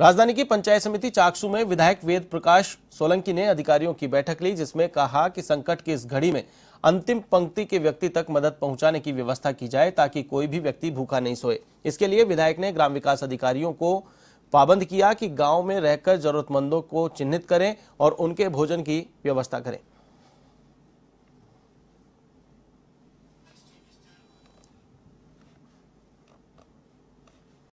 राजधानी की पंचायत समिति चाकसू में विधायक वेद प्रकाश सोलंकी ने अधिकारियों की बैठक ली जिसमें कहा कि संकट की इस घड़ी में अंतिम पंक्ति के व्यक्ति तक मदद पहुंचाने की व्यवस्था की जाए ताकि कोई भी व्यक्ति भूखा नहीं सोए इसके लिए विधायक ने ग्राम विकास अधिकारियों को पाबंद किया कि गांव में रहकर जरूरतमंदों को चिन्हित करें और उनके भोजन की व्यवस्था करें